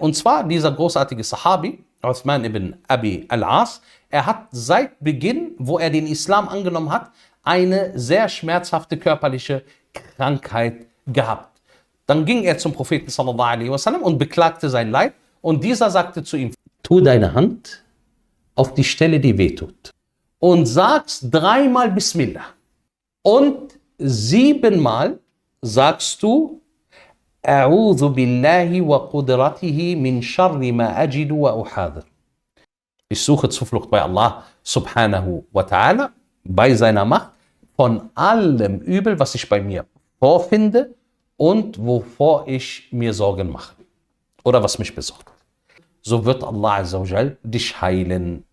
Und zwar dieser großartige Sahabi, Uthman ibn Abi al-As, er hat seit Beginn, wo er den Islam angenommen hat, eine sehr schmerzhafte körperliche Krankheit gehabt. Dann ging er zum Propheten sallallahu alaihi wasallam und beklagte sein Leid. Und dieser sagte zu ihm, tu deine Hand auf die Stelle, die wehtut. Und sagst dreimal Bismillah. Und siebenmal sagst du أعوذ بالله وقدرته من شر ما أجد وأحاذر. Ich suche Zuflucht bei Allah سبحانه وتعالى ta'ala, bei seiner Macht, von allem Übel, was ich bei mir vorfinde und wovor ich mir Sorgen mache oder was mich besorgt. So wird Allah وجل dich heilen.